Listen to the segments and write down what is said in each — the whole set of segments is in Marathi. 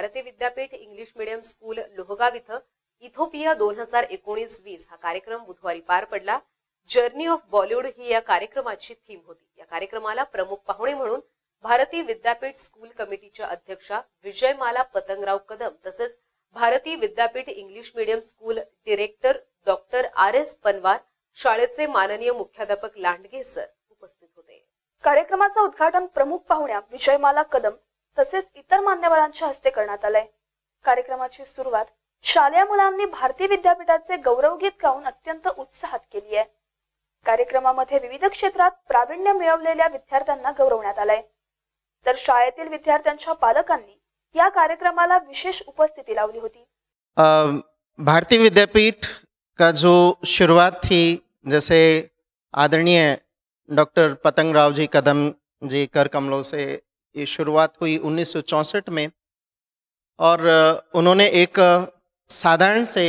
भारतीय Vidyapeeth English medium school Lohegaon इथं इथोपिया दोन हजार एकोणीस वीस हा कार्यक्रम बुधवारी पार पडला जर्नी ऑफ बॉलिवूड ही या कार्यक्रमाची थीम होती या कार्यक्रमाला प्रमुख पाहुणे म्हणून भारतीय विद्यापीठ स्कूल कमिटीच्या अध्यक्षा विजयमाला पतंगराव कदम तसेच Bharati Vidyapeeth English medium school director doctor R S Panwar शाळेचे माननीय मुख्याध्यापक लांडगे सर उपस्थित होते कार्यक्रमाचं उद्घाटन प्रमुख पाहुण्या विजयमाला कदम तसेच इतर मान्यवरांच्या हस्ते करण्यात आलंय कार्यक्रमाची सुरुवात शालेय मुलांनी भारतीय विद्यापीठाचे गौरवगीत गाऊन अत्यंत उत्साहात केली आहे कार्यक्रमामध्ये विविध क्षेत्रात प्रावीण्य मिळवलेल्या विद्यार्थ्यांना गौरवण्यात आलंय तर शाळेतील विद्यार्थ्यांच्या पालकांनी या कार्यक्रमाला विशेष उपस्थिती लावली होती भारतीय विद्यापीठ का जो सुरुवात थी जसे आदरणीय डॉक्टर पतंगरावजी कदम जी कर कमलो से ये शुरुआत हुई 1964 में और उन्होंने एक साधारण से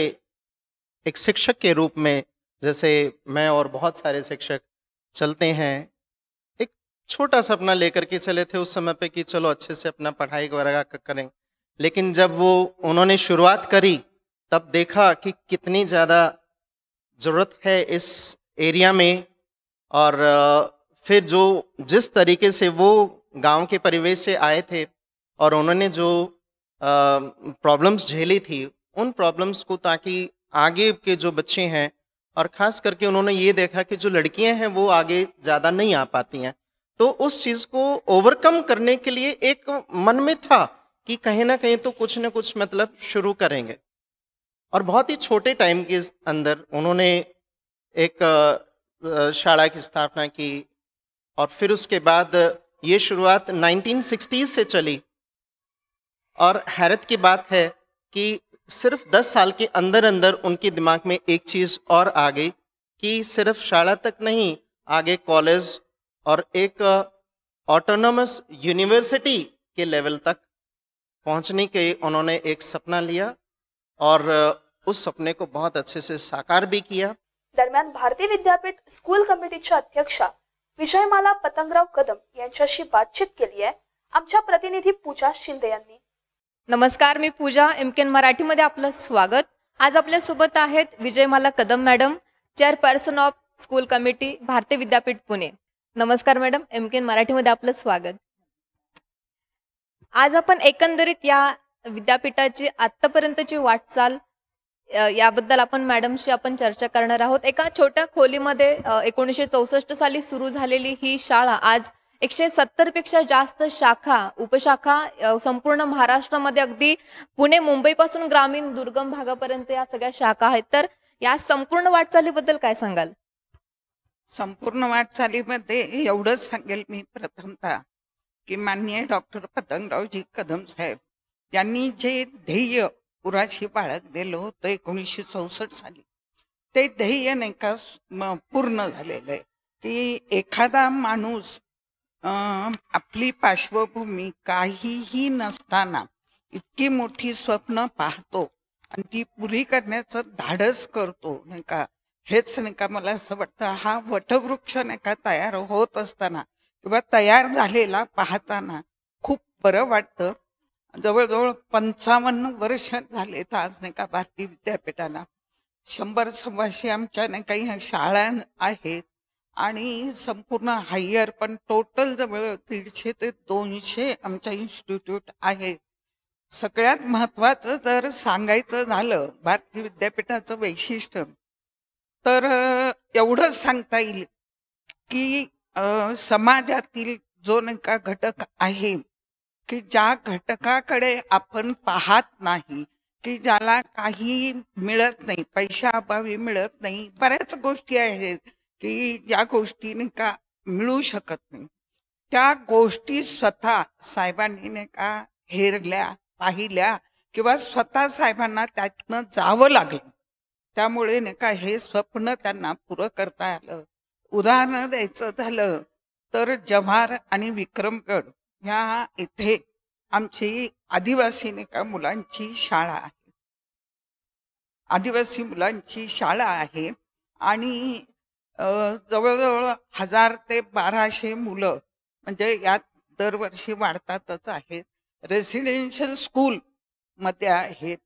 एक शिक्षक के रूप में जैसे मैं और बहुत सारे शिक्षक चलते हैं एक छोटा सा अपना लेकर के चले थे उस समय पे कि चलो अच्छे से अपना पढ़ाई वगैरह करें लेकिन जब वो उन्होंने शुरुआत करी तब देखा कि कितनी ज़्यादा ज़रूरत है इस एरिया में और फिर जो जिस तरीके से वो गांव के परिवेश से आए थे और उन्होंने जो प्रॉब्लम्स झेली थी उन प्रॉब्लम्स को ताकि आगे के जो बच्चे हैं और ख़ास करके उन्होंने ये देखा कि जो लड़कियां हैं वो आगे ज़्यादा नहीं आ पाती हैं तो उस चीज़ को ओवरकम करने के लिए एक मन में था कि कहीं ना कहीं तो कुछ ना कुछ मतलब शुरू करेंगे और बहुत ही छोटे टाइम के अंदर उन्होंने एक शाला की स्थापना की और फिर उसके बाद ये शुरुआत 1960s से चली और हैरत की बात है कि सिर्फ 10 साल के अंदर अंदर उनके दिमाग में एक चीज़ और आ गई कि सिर्फ शाला तक नहीं आगे कॉलेज और एक ऑटोनमस यूनिवर्सिटी के लेवल तक पहुंचने के उन्होंने एक सपना लिया और उस सपने को बहुत अच्छे से साकार भी किया दरम्यान भारतीय विद्यापीठ स्कूल कमिटीच्या अध्यक्षा विजयमाला पतंगराव कदम यांच्याशी बातचीत केली आहे आमच्या प्रतिनिधी पूजा शिंदे यांनी नमस्कार मी पूजा एमकेन मराठीमध्ये आपलं स्वागत आज आपल्या सोबत आहेत Vijayamala Kadam madam chairperson of school committee Bharati Vidyapeeth Pune नमस्कार मॅडम एमकेन मराठीमध्ये आपलं स्वागत आज आपण एकंदरीत या विद्यापीठाची आतापर्यंतची वाटचाल याबद्दल आपण मॅडमशी आपण चर्चा करणार आहोत एका छोट्या खोलीमध्ये एकोणीसशे चौसष्ट साली सुरू झालेली ही शाळा आज एकशे सत्तर पेक्षा जास्त शाखा उपशाखा संपूर्ण महाराष्ट्रामध्ये अगदी पुणे मुंबईपासून ग्रामीण दुर्गम भागापर्यंत या सगळ्या शाखा आहेत तर या संपूर्ण वाटचालीबद्दल काय सांगाल संपूर्ण वाटचालीमध्ये एवढंच सांगेल मी प्रथमतः की माननीय डॉक्टर पतंगरावजी कदम साहेब यांनी जे ध्येय पुराशी बाळग गेलो होतं एकोणीसशे चौसष्ट साली ते ध्येय नाही का पूर्ण झालेलं आहे की एखादा माणूस आपली पार्श्वभूमी काहीही नसताना इतकी मोठी स्वप्न पाहतो आणि ती पुरी करण्याचं धाडस करतो नाही का हेच नाही का मला असं वाटतं हा वटवृक्ष नाही का तयार होत असताना किंवा तयार झालेला पाहताना खूप बरं वाटतं जवळजवळ पंचावन्न वर्ष झालेत आज नाही का भारतीय विद्यापीठाला शंभर सव्वाशे आमच्या नाही काही शाळा आहेत आणि संपूर्ण हायर पण टोटल जवळ दीडशे ते दोनशे आमच्या इन्स्टिट्यूट आहेत सगळ्यात महत्वाचं जर सांगायचं झालं भारतीय विद्यापीठाचं वैशिष्ट्य तर एवढंच सांगता येईल की समाजातील जो नाही का घटक आहे की ज्या घटकाकडे आपण पाहत नाही की ज्याला काही मिळत नाही पैशाअभावी मिळत नाही बऱ्याच गोष्टी आहेत की ज्या गोष्टीने का मिळू शकत नाही त्या गोष्टी स्वतः साहेबांनी का हेरल्या पाहिल्या किंवा स्वतः साहेबांना त्यातनं जावं लागलं त्यामुळे नाही का हे स्वप्न त्यांना पुरं करता आलं उदाहरण द्यायचं झालं तर जव्हार आणि विक्रमगड ह्या इथे आमची आदिवासी का मुलांची शाळा आहे आदिवासी मुलांची शाळा आहे आणि जवळजवळ हजार ते बाराशे मुलं म्हणजे यात दरवर्षी वाढतातच आहेत रेसिडेन्शियल स्कूल मध्ये आहेत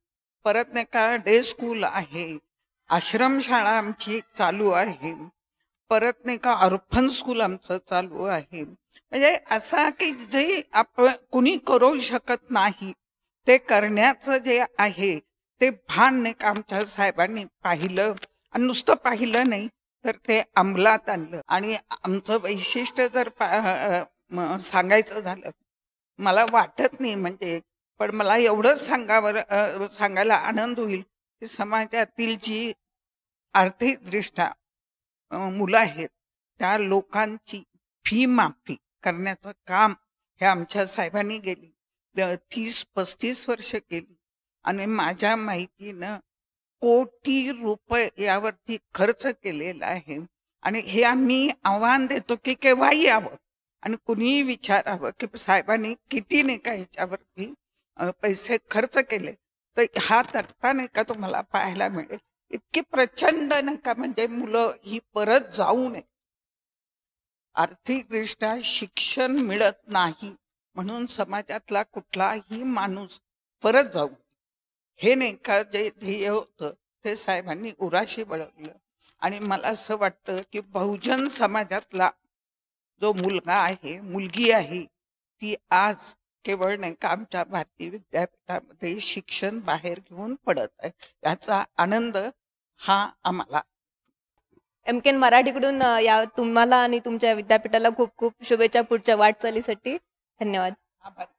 परत नाही का डे स्कूल आहे आश्रम आश्रमशाळा आमची चालू आहे परत नाही का अर्फन स्कूल आमचं चालू आहे म्हणजे असा की जे आपण कुणी करू शकत नाही ते करण्याचं जे आहे ते भान नाही का आमच्या साहेबांनी पाहिलं आणि नुसतं पाहिलं नाही तर ते अंमलात आणलं आणि आमचं वैशिष्ट्य जर सांगायचं झालं मला वाटत नाही म्हणजे पण मला एवढंच सांगावर सांगायला आनंद होईल की समाजातील जी आर्थिकदृष्ट्या मुलं आहेत त्या लोकांची फी माफी करण्याचं काम हे आमच्या साहेबांनी गेली तीस पस्तीस वर्ष केली आणि माझ्या माहितीनं कोटी रुपये यावरती खर्च केलेला आहे आणि हे आम्ही आव्हान देतो की केव्हाही यावं आणि कुणीही विचारावं की साहेबांनी किती नाही का ह्याच्यावरती पैसे खर्च केले तर हा तक्ता नाही का तुम्हाला पाहायला मिळेल इतकी प्रचंड नाही का म्हणजे मुलं ही परत जाऊ नये आर्थिकदृष्ट्या शिक्षण मिळत नाही म्हणून समाजातला कुठलाही माणूस परत जाऊ हे नेका जे ध्येय होतं ते साहेबांनी उराशी बळवलं आणि मला असं वाटतं की बहुजन समाजातला जो मुलगा आहे मुलगी आहे ती आज केवळ नाही का आमच्या भारतीय विद्यापीठामध्ये शिक्षण बाहेर घेऊन पडत आहे याचा आनंद हा आम्हाला एम केन मराठीकडून या तुम्हाला आणि तुमच्या विद्यापीठाला खूप खूप शुभेच्छा पुढच्या वाटचालीसाठी धन्यवाद आभार